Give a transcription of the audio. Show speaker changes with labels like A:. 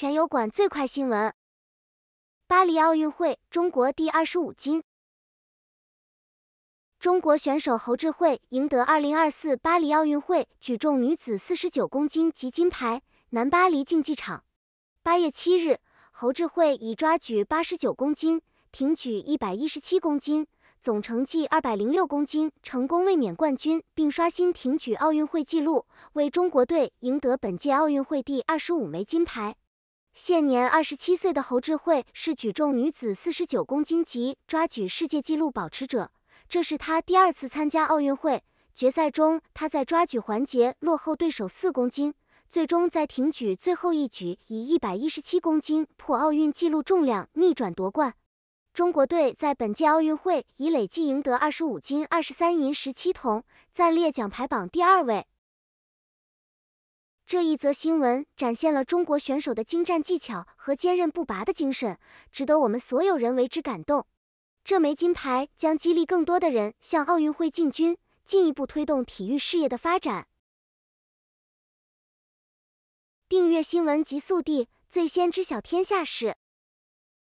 A: 全油管最快新闻：巴黎奥运会中国第二十五金。中国选手侯志慧赢得二零二四巴黎奥运会举重女子四十九公斤级金牌。南巴黎竞技场，八月七日，侯志慧以抓举八十九公斤、挺举一百一十七公斤、总成绩二百零六公斤成功卫冕冠军，并刷新挺举奥运会纪录，为中国队赢得本届奥运会第二十五枚金牌。现年二十七岁的侯志慧是举重女子四十九公斤级抓举世界纪录保持者，这是她第二次参加奥运会。决赛中，她在抓举环节落后对手四公斤，最终在挺举最后一举以一百一十七公斤破奥运纪录重量逆转夺冠。中国队在本届奥运会已累计赢得二十五金、二十三银、十七铜，暂列奖牌榜第二位。这一则新闻展现了中国选手的精湛技巧和坚韧不拔的精神，值得我们所有人为之感动。这枚金牌将激励更多的人向奥运会进军，进一步推动体育事业的发展。订阅新闻极速递，最先知晓天下事。